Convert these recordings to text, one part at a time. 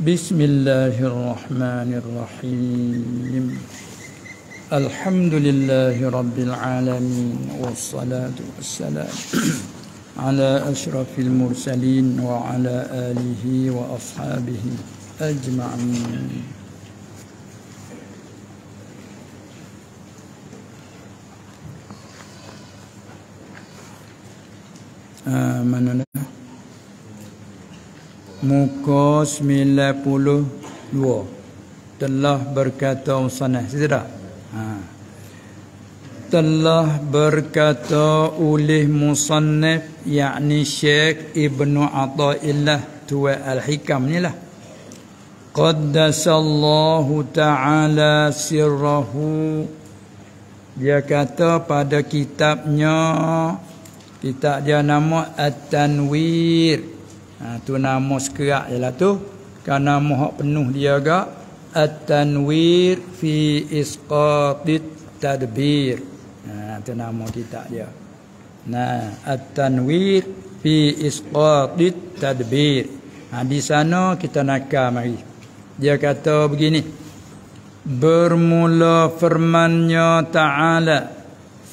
بسم الله الرحمن الرحيم الحمد لله رب العالمين والصلاة والسلام على أشرف المرسلين وعلى آله وأصحابه أجمعين آمنا Muka 92 Telah berkata Sanah Saya tak? Ha. Telah berkata oleh Musannif Yakni Syekh Ibn Atta'illah Tua Al-Hikam ni lah Qaddasallahu ta'ala sirrahu Dia kata pada kitabnya Kitab dia nama At-Tanwir Ha, tu nama sekerak je lah tu. Kerana mohok penuh dia agak. At-tanwir fi isqatit tadbir. Ha, tu nama kita dia. Nah, At-tanwir fi isqatit tadbir. Ha, di sana kita nakal mari. Dia kata begini. Bermula firmannya ta'ala.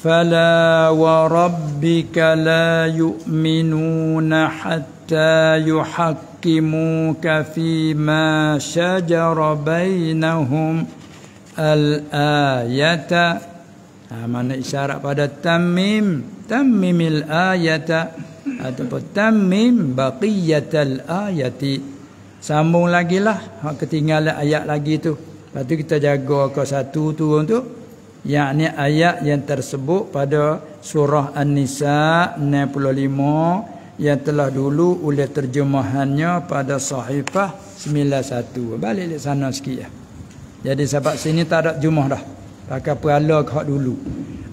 Fala wa rabbika la yu'minuna hatta. حتى يحكموك فيما شجر بينهم الآية من إشارة بعد التميم تميم الآية التميم بقية ayati. Sambung lagi lah. Hak ketinggal ayat lagi tu. Lepas tu kita jaga ke satu turun tu. Yang ni ayat yang tersebut pada surah An-Nisa yang telah dulu oleh terjemahannya pada sahifah 91. Balik di sana sikit ya. Jadi sebab sini tak ada jumah dah. Pakai perala ke hak dulu.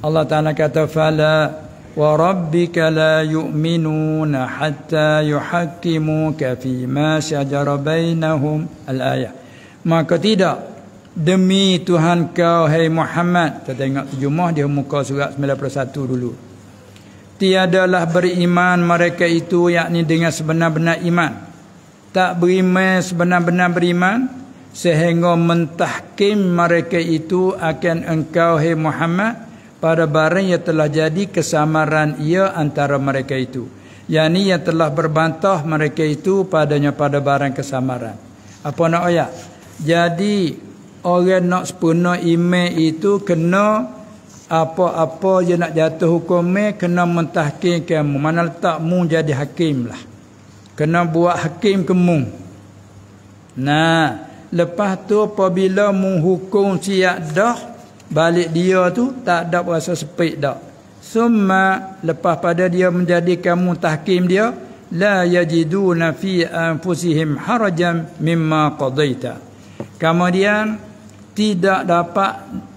Allah Ta'ala kata, Fala wa rabbika la yu'minuna hatta yuhakimuka fima syajara bainahum al-ayah. Maka tidak. Demi Tuhan kau, hai Muhammad. Kita tengok terjemah di muka surat 91 dulu tiadalah beriman mereka itu yakni dengan sebenar-benar iman tak beriman sebenar-benar beriman sehingga mentahkim mereka itu akan engkau hai Muhammad pada barang yang telah jadi kesamaran ia antara mereka itu yakni yang telah berbantah mereka itu padanya pada barang kesamaran apa nak ayat jadi orang nak sepenuh iman itu kena apa-apa yang nak jatuh hukum kena mentahkim kamu mana letak mu jadi hakim lah kena buat hakim kamu nah lepas tu apabila mu hukum siap dah balik dia tu tak ada rasa sepit dah summa lepas pada dia menjadi kamu tahkim dia la yajiduna fi anfusihim harajan mimma qadaita kemudian tidak dapat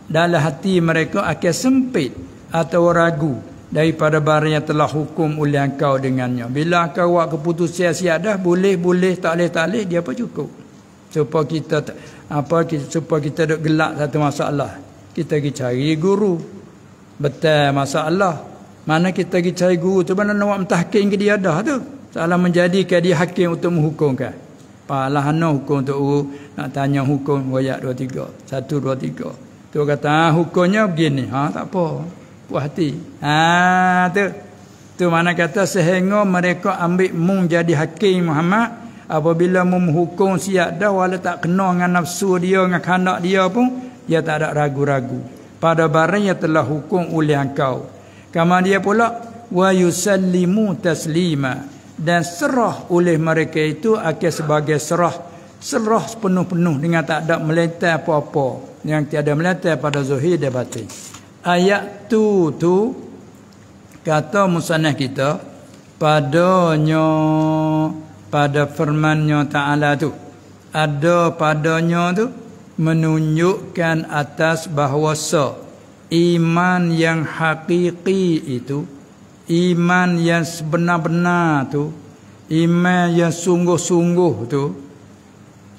dalam hati mereka akan sempit atau ragu daripada barang yang telah hukum oleh engkau dengannya. Bila engkau buat keputusan siap dah boleh boleh tak leh tak leh dia apa cukup. Supaya kita apa kita supaya kita dok gelak satu masalah. Kita pergi cari guru. Betul masalah. Mana kita pergi cari guru tu mana nak mentahkin ke dia dah tu. Salah menjadi menjadikan dia hakim untuk menghukumkan. Pak Allah hukum untuk uru. Nak tanya hukum. Wayak dua tiga. Satu dua tiga. Tu kata ah, hukumnya begini. Ha tak apa. Puas hati. Ha tu. Tu mana kata sehingga mereka ambil mung jadi hakim Muhammad apabila memhukum siap dah wala tak kena dengan nafsu dia dengan kanak dia pun dia tak ada ragu-ragu pada barang yang telah hukum oleh engkau. Kamu dia pula wa yusallimu taslima dan serah oleh mereka itu akan sebagai serah serah sepenuh-penuh dengan tak ada melentang apa-apa yang tiada melata pada zuhir dan batin. Ayat tu tu kata musanah kita padanya pada firmannya Ta'ala tu ada padanya tu menunjukkan atas bahawa iman yang hakiki itu iman yang sebenar-benar tu iman yang sungguh-sungguh tu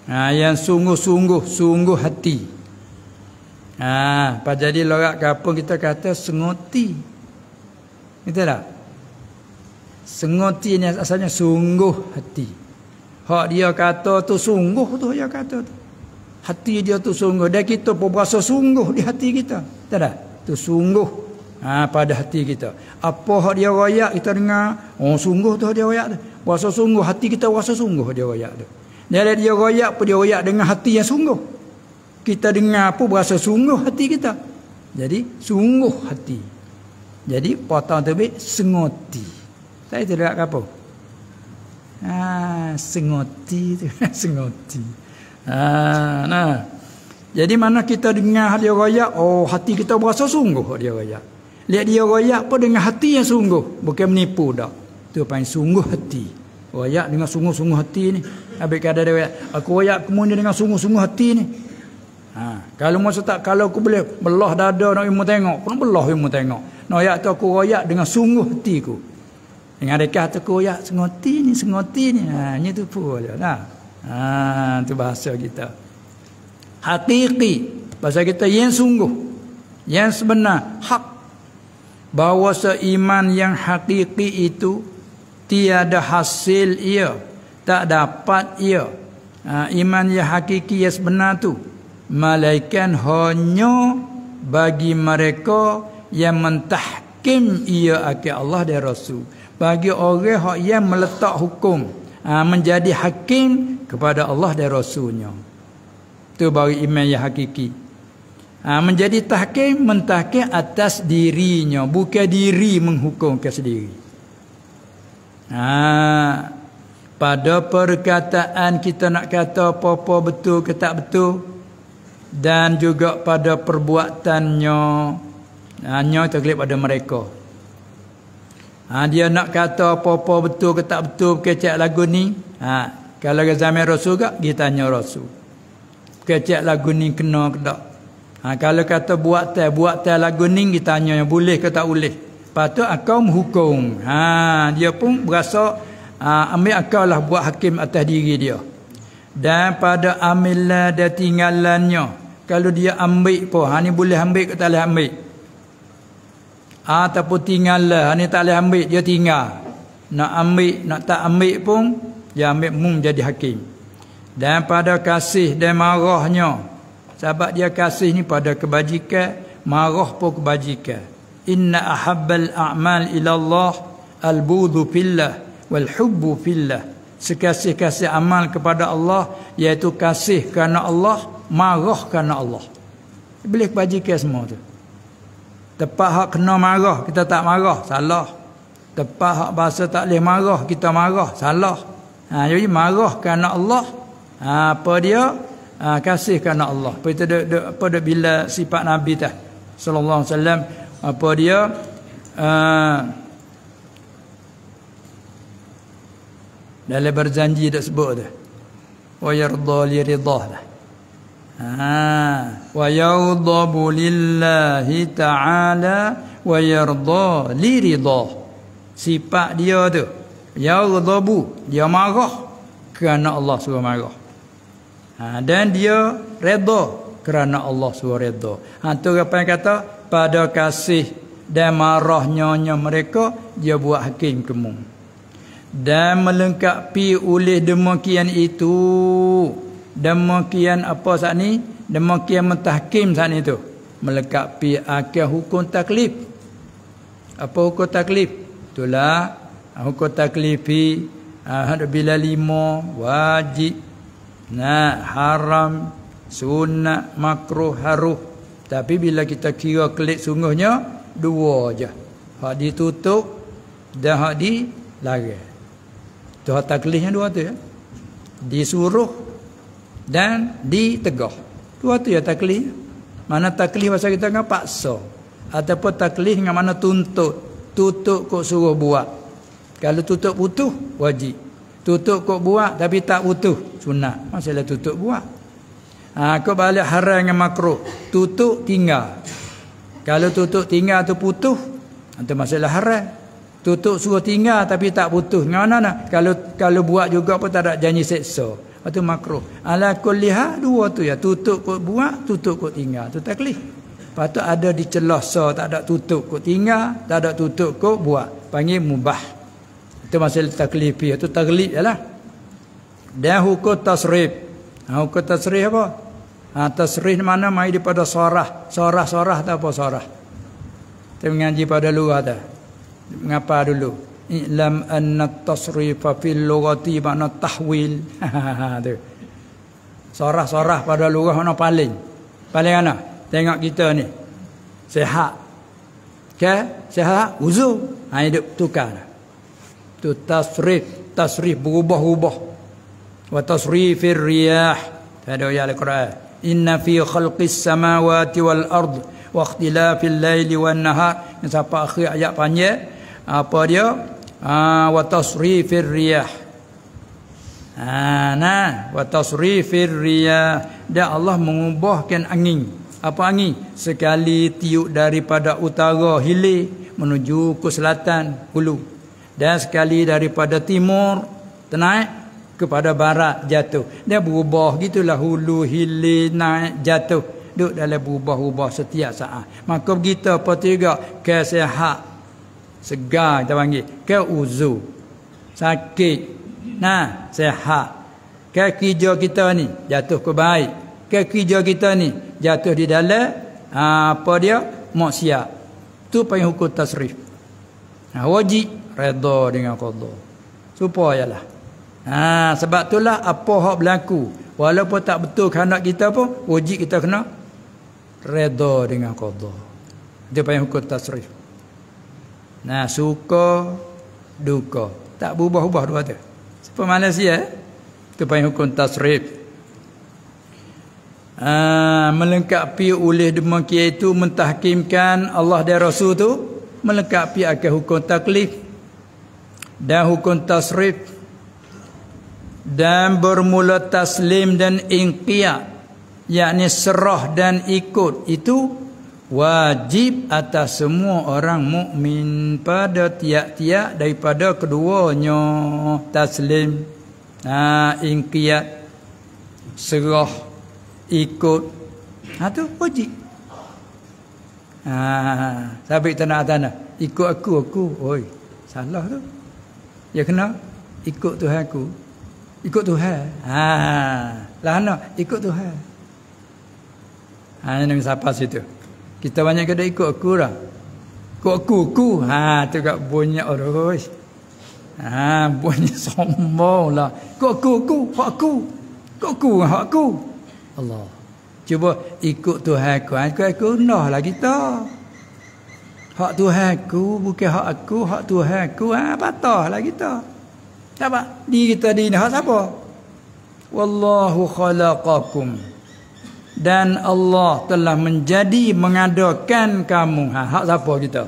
ha, yang sungguh-sungguh sungguh hati Ha, apa jadi lorak kapung kita kata sengoti. Kita tak? Sengoti ni asalnya sungguh hati. Hak dia kata tu sungguh tu dia kata tu. Hati dia tu sungguh. Dan kita pun berasa sungguh di hati kita. kita tak? Tu sungguh ha, pada hati kita. Apa hak dia rakyat kita dengar. Oh sungguh tu dia rakyat tu. Berasa sungguh. Hati kita berasa sungguh dia rakyat tu. Dan dia rakyat pun dia rakyat dengan hati yang sungguh kita dengar pun berasa sungguh hati kita. Jadi sungguh hati. Jadi potong tebik sengoti. Saya tidak apa. Ha, sengoti tu sengoti. Ha, nah. Jadi mana kita dengar dia royak, oh hati kita berasa sungguh dia royak. Lihat dia royak pun dengan hati yang sungguh, bukan menipu tak? Tu panggil sungguh hati. Royak dengan sungguh-sungguh hati ni. Habis kada dia aku royak kemun dengan sungguh-sungguh hati ni. Ha, kalau masa tak kalau aku boleh belah dada nak imu tengok, pun belah imu tengok. Nak ayat tu aku royak dengan sungguh hati ku. Dengan reka tu aku royak sengoti ni, sengoti ni. Ha, ni tu pula nah. Ha, tu bahasa kita. Hakiki, bahasa kita yang sungguh. Yang sebenar, hak. Bahawa seiman yang hakiki itu tiada hasil ia, tak dapat ia. Ha, iman yang hakiki yang sebenar tu malaikat hanya bagi mereka yang mentahkim ia akan Allah dan Rasul bagi orang yang meletak hukum ha, menjadi hakim kepada Allah dan Rasulnya itu bagi iman yang hakiki ha, menjadi tahkim mentahkim atas dirinya bukan diri menghukum ke sendiri ha, pada perkataan kita nak kata apa-apa betul ke tak betul dan juga pada perbuatannya hanya terkelip pada mereka ha, dia nak kata apa-apa betul ke tak betul kecek lagu ni ha, kalau ke zaman rasul juga kita tanya rasul kecek lagu ni kena ke tak ha, kalau kata buat teh buat teh lagu ni kita tanya boleh ke tak boleh patut akau menghukum ha, dia pun berasa ha, ambil akau lah buat hakim atas diri dia dan pada amillah dan tinggalannya kalau dia ambil pun ha ni boleh ambil ke tak boleh ambil ha, ataupun tinggal lah ha, ni tak boleh ambil dia tinggal nak ambil nak tak ambil pun dia ambil mung jadi hakim dan pada kasih dan marahnya sebab dia kasih ni pada kebajikan marah pun kebajikan inna ahabbal a'mal ilallah Allah al-budhu fillah wal hubbu fillah sekasih-kasih amal kepada Allah iaitu kasih kerana Allah marah kerana Allah. Boleh kebajikan semua tu. Tepat hak kena marah, kita tak marah, salah. Tepat hak bahasa tak boleh marah, kita marah, salah. Ha, jadi marah kerana Allah. Ha, apa dia? Ha, kasih kerana Allah. Apa itu dia, apa bila sifat Nabi tu? Sallallahu Alaihi Wasallam. Apa dia? Ha, dalam berjanji dia sebut tu. Wa yardha li ridha lah. Ha. Wa yaudhabu lillahi ta'ala wa yardha li ridah. Sifat dia tu. Yaudhabu, dia marah kerana Allah suruh marah. Ha, dan dia redha kerana Allah suruh redha. Ha, tu apa yang kata? Pada kasih dan marah nyonya mereka, dia buat hakim kemung. Dan melengkapi oleh demikian itu, demikian apa saat ni demikian mentahkim saat ni tu melekat pi akhir hukum taklif apa hukum taklif itulah ah, hukum taklifi ah, bila lima wajib nah haram sunnah makruh haruh tapi bila kita kira kelip sungguhnya dua aja hak ditutup dan hak dilarang tu hak taklifnya dua tu ya disuruh dan ditegah. Dua tu ya taklih. Mana taklih bahasa kita kan paksa. Ataupun taklih dengan mana tuntut. Tutup kok suruh buat. Kalau tutup butuh, wajib. Tutup kok buat tapi tak butuh, sunat. Masalah tutup buat. Ha, kau balik haram dengan makruh. Tutup tinggal. Kalau tutup tinggal atau putus, itu masalah haram. Tutup suruh tinggal tapi tak putus. Mana nak? Kalau kalau buat juga pun tak ada janji seksa. So. Lepas tu makruh. Ala kulliha dua tu ya. Tutup kot buat, tutup kot tinggal. Tu taklif. Lepas tu ada di celah so, tak ada tutup kot tinggal, tak ada tutup kot buat. Panggil mubah. Itu masalah taklif. Itu ya. taklif je ya lah. Dan hukum tasrif. Ha, hukum tasrif apa? Ha, tasrif mana mai daripada sorah. Sorah-sorah tak apa sorah. Kita mengaji pada luar tu. Mengapa dulu? Ilam anna tasrifa fil lughati makna tahwil. Tu. Sorah-sorah pada lugah mana paling? Paling mana? Tengok kita ni. Sehat. Okay? Sehat? Uzu Ha, hidup tukar. Tu tasrif. Tasrif berubah-ubah. Wa tasrifir riyah. Ada ayat Al-Quran. Inna fi khalqis samawati wal ardu. Wa akhtilafil layli wal nahar. Yang siapa akhir ayat panjang. Apa dia? ha, wa tasrifir riyah ha, nah wa tasrifir riyah dan Allah mengubahkan angin apa angin sekali tiup daripada utara hilir menuju ke selatan hulu dan sekali daripada timur naik kepada barat jatuh dia berubah gitulah hulu hilir naik jatuh Duduk dalam berubah-ubah setiap saat maka begitu apa tiga kesihatan segar kita panggil ke uzu sakit nah sehat ke kerja kita ni jatuh ke baik ke kerja kita ni jatuh di dalam ha, apa dia maksiat tu panggil hukum tasrif ha, wajib redha dengan qada supaya lah ha, ah, sebab lah apa hak berlaku walaupun tak betul kehendak kita pun wajib kita kena redha dengan qada dia panggil hukum tasrif Nah, suka duka. Tak berubah-ubah dua tu. Siapa Malaysia? Tu panggil hukum tasrif. Ha, melengkapi oleh demikian itu mentahkimkan Allah dan Rasul tu melengkapi akan hukum taklif dan hukum tasrif dan bermula taslim dan inqiyah yakni serah dan ikut itu wajib atas semua orang mukmin pada tiak-tiak daripada keduanya taslim ha inqiyat serah ikut ha tu wajib ha sabik tanah tanah ikut aku aku oi salah tu ya kena ikut tuhan aku ikut tuhan ha lah nak ikut tuhan ha ni sampai situ kita banyak kata ikut aku lah. Ikut aku, aku. Ha, tu kat bunyi orang, Ha, bunyi sombong lah. Ikut aku, aku, hak aku. Ikut aku, hak aku. Allah. Cuba ikut Tuhan aku. Aku, ha, aku, nah lah kita. Hak Tuhan aku, bukan hak aku, hak Tuhan aku. Ha, patah lah kita. Tak apa? Diri kita, di, ni. Hak siapa? Wallahu khalaqakum. Wallahu khalaqakum dan Allah telah menjadi mengadakan kamu ha, hak siapa kita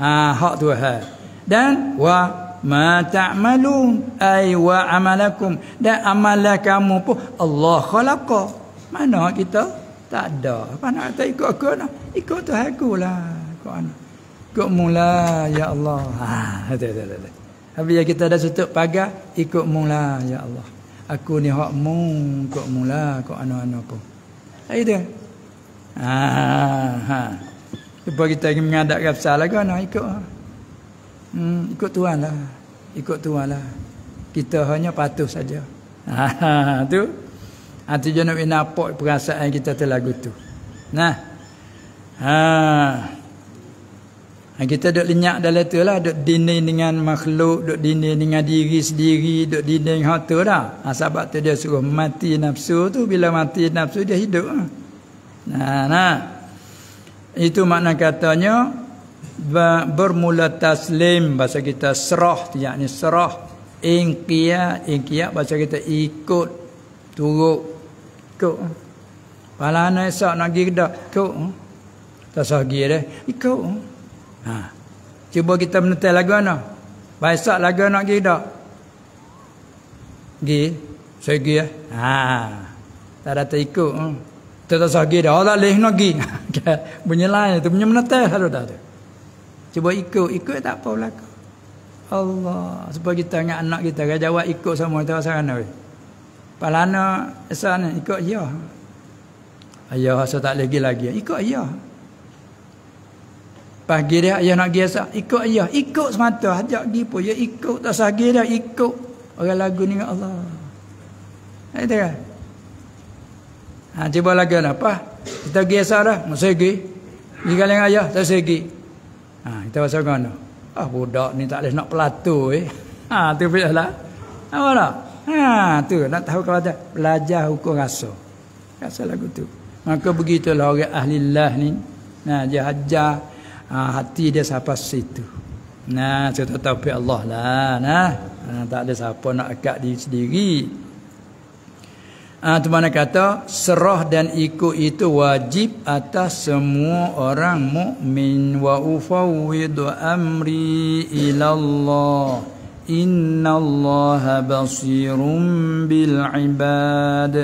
ha, hak Tuhan dan wa ma ta'malun ay wa amalakum dan amalan kamu pun Allah khalaqa mana kita tak ada apa nak kata ikut aku nak ikut tu aku lah ikut anak ikut mula ya Allah ha ada ada ada tapi ya kita dah tutup pagar ikut mula ya Allah aku ni hak mu ikut mula kau anak-anak pun Hai dia. Ha ha. Cuba kita ingin mengadap ke pasal lah kan? Ikut. Hmm, ikut Tuhan lah. Ikut Tuhan lah. Kita hanya patuh saja. Ha Tu. Hati jenuh inapok perasaan kita terlagu tu. Nah. Ha. Ha, kita duk lenyak dalam tu lah. Duk dinding dengan makhluk. Duk dinding dengan diri sendiri. Duk dinding dengan tu lah. Ha, sebab tu dia suruh mati nafsu tu. Bila mati nafsu dia hidup. Nah, ha, nah. Itu makna katanya. Bermula taslim. Bahasa kita serah. Yakni serah. Ingkia. Ingkia bahasa kita ikut. Turuk. Ikut. Pahala anak esok nak pergi ke dah. Ikut. Tak sahagia dah. Ikut. Ikut. Ha. Cuba kita menetel lagu mana? Baisak lagu nak pergi tak? Pergi. Saya pergi ya. Ha. Tak ada terikut. Hmm. Tak tak pergi dah. Tak boleh nak pergi. Bunyi lain. Itu punya menetel. Lah Cuba ikut. Ikut tak apa berlaku. Allah. supaya kita dengan anak kita. Raja jawab ikut semua Kita rasa kena. Pahlana. Esa ni. Ikut ya. Ayah rasa tak lagi lagi. Ikut ya. Ya. Pagi dia ayah nak pergi asal. Ikut ayah. Ikut semata. Ajak pergi pun. Ya ikut. Tak sahagi dah. Ikut. Orang lagu ni dengan Allah. Eh, ada kan? Ha, cuba lagi apa? Kita pergi asal dah. Masa pergi. Pergi kali dengan ayah. Tak sahagi. Ha, kita pasal kawan tu. Ah budak ni tak boleh nak pelatu eh. Ha, tu pilih lah. Apa tak? Ha, tu. Nak tahu kalau tak. Belajar hukum rasa. Rasa lagu tu. Maka begitulah orang ahli Allah ni. Nah, dia hajar ha, hati dia siapa situ nah cerita taufik Allah lah nah ha, tak ada siapa nak akak diri sendiri ah ha, mana kata serah dan ikut itu wajib atas semua orang mukmin wa ufawwidu amri ila Allah Inna Allah basirun bil ibad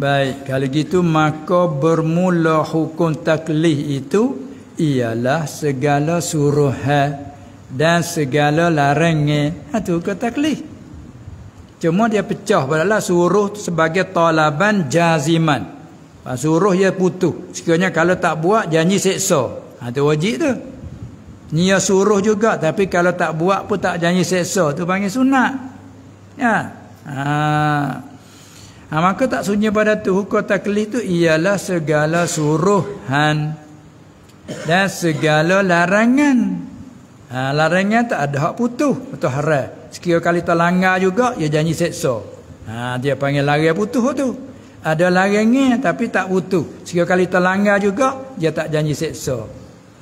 Baik, kalau gitu maka bermula hukum taklih itu ialah segala suruhan dan segala larangan itu ha, ke taklif cuma dia pecah padahal suruh sebagai talaban jaziman ha, suruh dia putus sekiranya kalau tak buat janji seksa itu ha, wajib tu ni dia suruh juga tapi kalau tak buat pun tak janji seksa tu panggil sunat ya ha. ha. maka tak sunyi pada tu hukum taklif tu ialah segala suruhan dan segala larangan. Ha, larangan tak ada hak putuh atau haram. Sekiranya kali terlanggar juga dia janji seksa. Ha, dia panggil larangan putuh tu. Ada larangan tapi tak putuh. Sekiranya kali terlanggar juga dia tak janji seksa.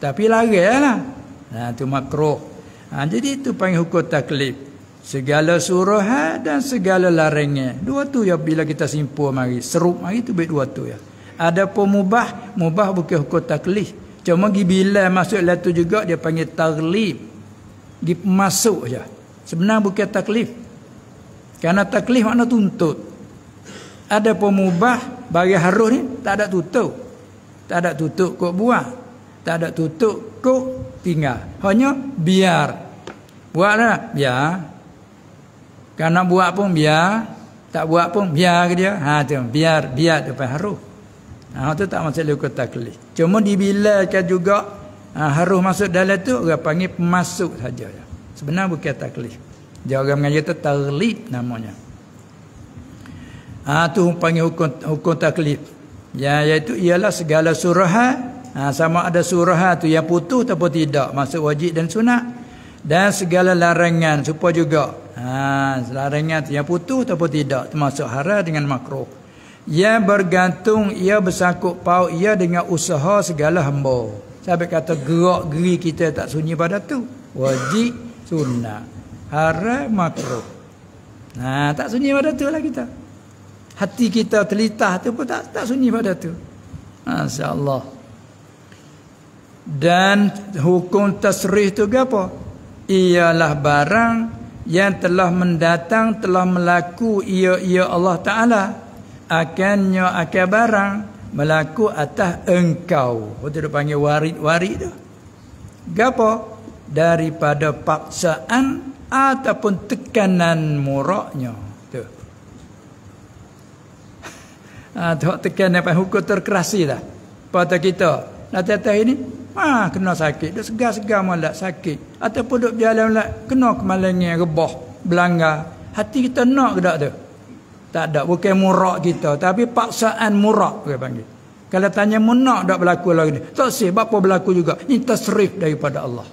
Tapi laranganlah. Ha tu makruh. Ha, jadi itu panggil hukum taklif. Segala suruhan dan segala larangnya Dua tu ya bila kita simpul mari. Serup mari tu baik dua tu ya. Ada pemubah, mubah bukan hukum taklif. Cuma gi bila masuk lah tu juga dia panggil taklif. Gi masuk aja. Sebenarnya bukan taklif. kerana taklif makna tuntut. Ada pemubah bagi harus ni tak ada tutup. Tak ada tutup kok buah. Tak ada tutup kok tinggal. Hanya biar. Buatlah biar. Karena buat pun biar, tak buat pun biar dia. Ha tu biar biar depan harus. Ha, itu tak masalah hukum taklif. Cuma dibilangkan juga ha, harus masuk dalam tu orang panggil pemasuk saja. Sebenarnya bukan taklif. Dia orang mengajar ha, tu taklif namanya. Ah ha, panggil hukum, hukum taklif. Ya, iaitu ialah segala surah ha, sama ada surah tu yang putus atau tidak masuk wajib dan sunat dan segala larangan supaya juga ha, larangan tu yang putus atau tidak termasuk haram dengan makruh yang bergantung ia bersangkut pau, ia dengan usaha segala hamba. Sampai kata gerak geri kita tak sunyi pada tu. Wajib sunnah. Haram makruh. Nah, tak sunyi pada tu lah kita. Hati kita telitah tu pun tak tak sunyi pada tu. Masya-Allah. Dan hukum tasrih tu apa? Ialah barang yang telah mendatang telah melaku ia-ia Allah Ta'ala akannya akan barang melaku atas engkau. Itu dia panggil warid-warid tu. Gapo daripada paksaan ataupun tekanan muraknya tu. Ah tu tekanan apa hukum terkerasi dah. Pada kita. Nah tetes ini Ah, kena sakit. Dia segar-segar malak sakit. Ataupun duduk berjalan malak. Kena kemalangan rebah. belanga. Hati kita nak ke tak tu? Tak ada bukan murak kita tapi paksaan murak dia panggil. Kalau tanya munak tak berlaku lagi ni. Tak sih apa berlaku juga. Ini tasrif daripada Allah.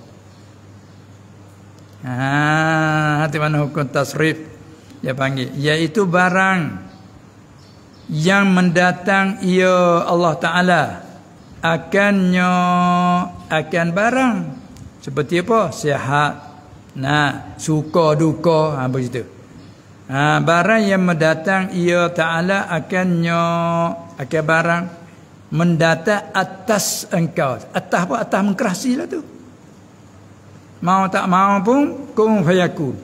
Ha, hati mana hukum tasrif dia panggil iaitu barang yang mendatang ia Allah Ta'ala akannya akan barang seperti apa sihat nah suka duka ha, begitu Ha, barang yang mendatang ia Ta'ala akan nyok. Akan barang mendata atas engkau. Atas apa? Atas mengkerasi lah tu. Mau tak mau pun, kum fayakul.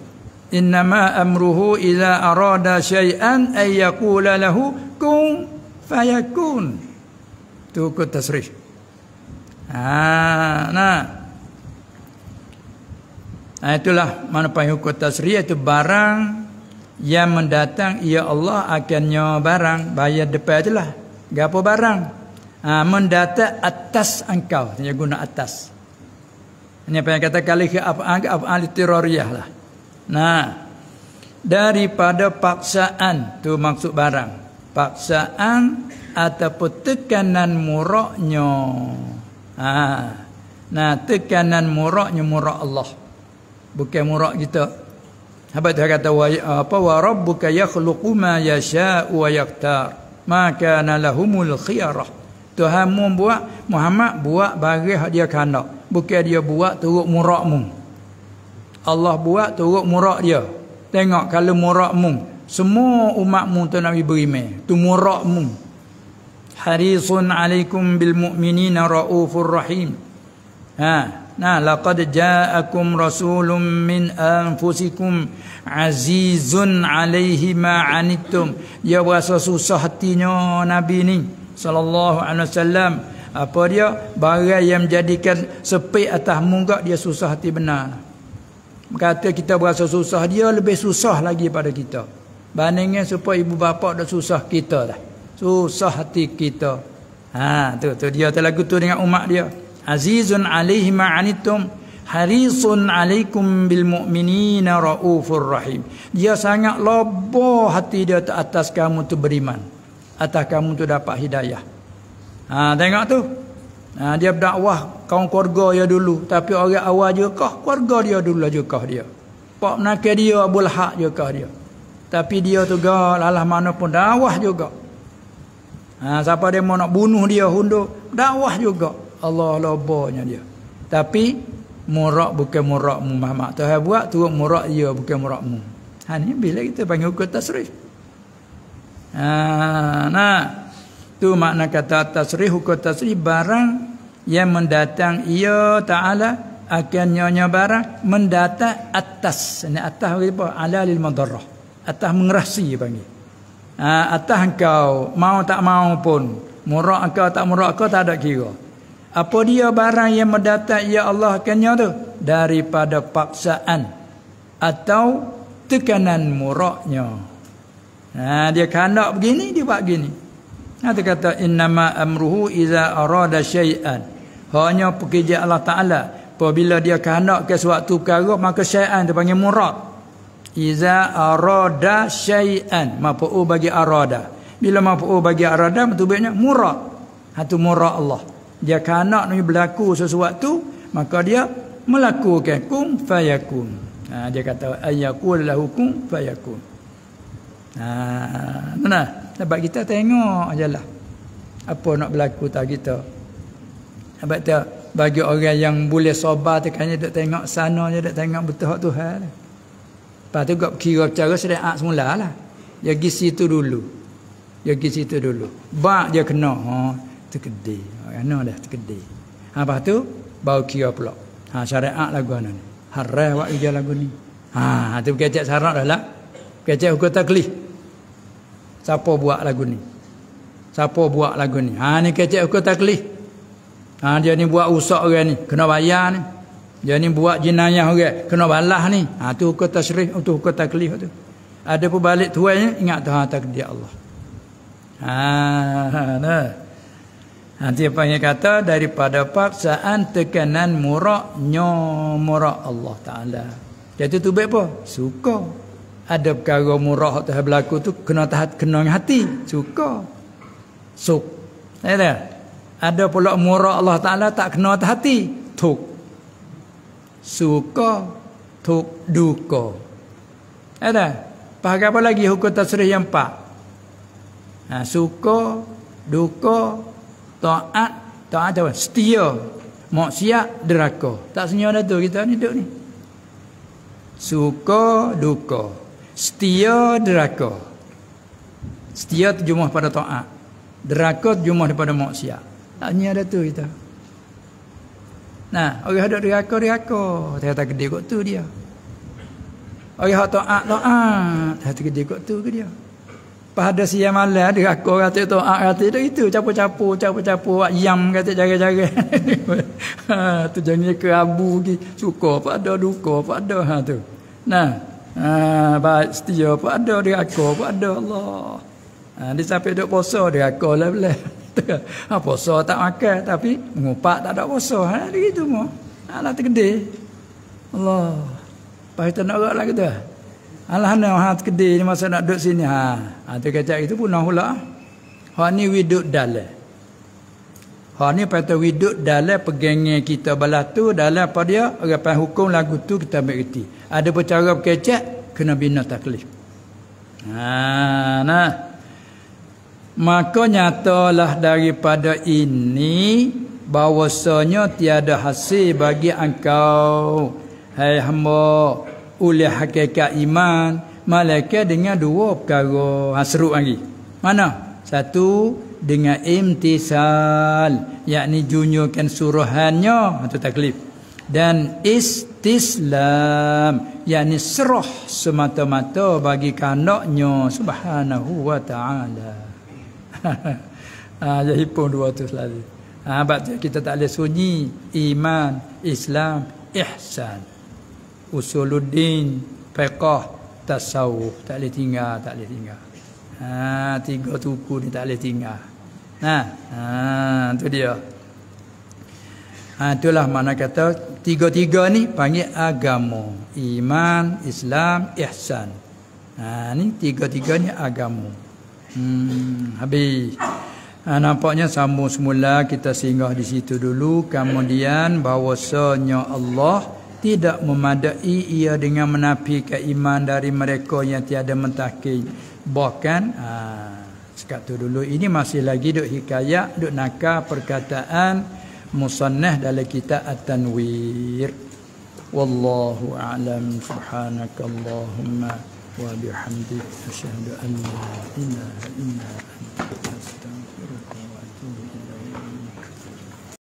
Innama amruhu ila arada syai'an ayyakula lahu kum fayakun. Tu ke tasrih. Ha, nah. Ha, itulah mana panggil hukum tasrih itu barang yang mendatang ya Allah akan akannya barang bayar depan je lah gapo barang ha, mendata atas engkau dia guna atas ini apa yang kata kali ke apa al tiroriyah lah nah daripada paksaan tu maksud barang paksaan ataupun tekanan muraknya ha. nah tekanan muraknya murak Allah bukan murak kita gitu. Apa dia kata wa apa wa rabbuka yakhluqu ma yasha'u wa yaqtar. Maka nalahumul khiyarah. Tuhan mun buat Muhammad buat bagi dia kena. Bukan dia buat turut murak Allah buat turut murak dia. Tengok kalau murak Semua umatmu tu Nabi beriman. Tu murak mu. Harisun alaikum bil mu'minina ra'ufur rahim. Haa. Nah, laqad ja'akum rasulun min anfusikum azizun 'alaihi ma 'anittum. Ya berasa susah hatinya Nabi ni sallallahu alaihi wasallam. Apa dia? Barang yang menjadikan sepi atas munggak dia susah hati benar. Kata kita berasa susah dia lebih susah lagi pada kita. Bandingnya supaya ibu bapa dah susah kita dah. Susah hati kita. Ha, tu tu dia telah kutu dengan umat dia azizun alaihi ma'anittum harisun alaikum bil mu'minina raufur rahim dia sangat lobo hati dia atas kamu tu beriman atas kamu tu dapat hidayah ha tengok tu ha, dia berdakwah kaum keluarga dia dulu tapi orang awal je kah keluarga dia dulu lah je kah dia pak nak dia abul hak je kah dia tapi dia tu gal alah mana pun dakwah juga ha siapa dia mau nak bunuh dia hundo dakwah juga Allah labanya dia. Tapi murak bukan murak mu Muhammad. Tuhan buat turun murak dia ya, bukan murak mu. Ha ni bila kita panggil hukum tasrif. Ha nah. Tu makna kata tasrif hukum tasrif barang yang mendatang ia Taala akan nyonya barang mendatang atas. Ini atas apa? Ala lil madarrah. Atas mengerasi panggil. Ha, atas engkau mau tak mau pun murak engkau tak murak kau tak ada kira. Apa dia barang yang mendatang ya Allah kanya tu daripada paksaan atau tekanan muraknya. Ha dia kandak begini dia buat begini. Ha dia kata innama amruhu iza arada syai'an. Hanya pekerja Allah Taala Bila dia kehendak ke suatu perkara maka syai'an dia panggil murad. Iza arada syai'an mafu'u bagi arada. Bila mafu'u bagi arada maksudnya murad. Itu ha, murad Allah dia kanak ni berlaku sesuatu maka dia melakukan kum fayakun ha, dia kata ayakul lahu hukum fayakun ha, mana sebab kita tengok je lah apa nak berlaku tak kita sebab tu bagi orang yang boleh sobat tekannya duk tengok sana je duk tengok betul hak Tuhan lepas tu kau kira cara sedekat semula lah dia pergi situ dulu dia pergi situ dulu bak dia kena haa terkedi kena dah terkedi ha lepas tu bau kia pula ha syariat lagu ana ni harai wak ija lagu ni ha, ha tu kecek syarat dah lah kecek hukum taklif siapa buat lagu ni siapa buat lagu ni ha ni kecek hukum taklif ha dia ni buat usak orang ni kena bayar ni dia ni buat jenayah orang kena balas ni ha tu hukum tasrih tu hukum taklif tu ada pun balik tuannya ingat tu ha takdir Allah ha, ha, ha nah Nanti apa yang kata daripada paksaan tekanan murak nyomurak Allah Ta'ala. Jadi tu baik apa? Suka. Ada perkara murak yang berlaku tu kena tahat kena hati. Suka. Suk. Ada, ya ada pula murak Allah Ta'ala tak kena tahat hati. Tuk. Suka. Tuk. Duka. Ada. Ya Pakai apa lagi hukum tasrih yang empat? Ha, suka. Duka. Duka taat taat tahu setia maksiat deraka tak senyap ada tu kita ni duduk ni suka duka setia deraka setia terjumah pada taat deraka terjumah daripada maksiat tak senyap ada tu kita nah orang hadap deraka deraka tak kata gede kot tu dia orang hadap taat taat tak kata gede kot tu ke dia pada si yang malam dia aku kata tu ah kata dia itu capu-capu capu-capu wak yam kata jaga-jaga ha tu jangan ke abu ki suka pada duka pada ha tu nah ha baik setia pada dia aku pada Allah ha dia sampai duk puasa dia aku lah belah ha puasa tak makan tapi mengupak tak ada puasa ha dia gitu mu ha lah tergede Allah baik tak nak lagi dah Alhamdulillah ha kedai ni masa nak duduk sini ha. Ha tu kecak itu pun nah pula. Ha ni widuk duduk dalam. Ha ni patut we duduk dalam pegangan kita belah tu dalam apa dia orang hukum lagu tu kita ambil reti. Ada percara kecak kena bina taklif. Ha nah. Maka nyatalah daripada ini bahwasanya tiada hasil bagi engkau. Hai hamba, oleh hakikat iman malaikat dengan dua perkara ha lagi mana satu dengan imtisal yakni junyukan suruhannya atau ha, taklif dan istislam yakni serah semata-mata bagi kanaknya subhanahu wa taala ah jadi pun 200 lagi ah kita tak boleh sunyi iman islam ihsan usuluddin fiqh tasawuf tak boleh tinggal tak boleh tinggal ha tiga tuku ni tak boleh tinggal nah ha, ha tu dia ha itulah mana kata tiga-tiga ni panggil agama iman islam ihsan ha ni tiga-tiga ni agama hmm habis Ha, nampaknya sambung semula kita singgah di situ dulu kemudian bahwasanya Allah tidak memadai ia dengan menafikan iman dari mereka yang tiada mentakin bahkan ha, sekat tu dulu ini masih lagi duk hikayat duk nakal perkataan musannah dalam kita at-tanwir wallahu a'lam subhanakallahumma wa bihamdika asyhadu an inna inna illa anta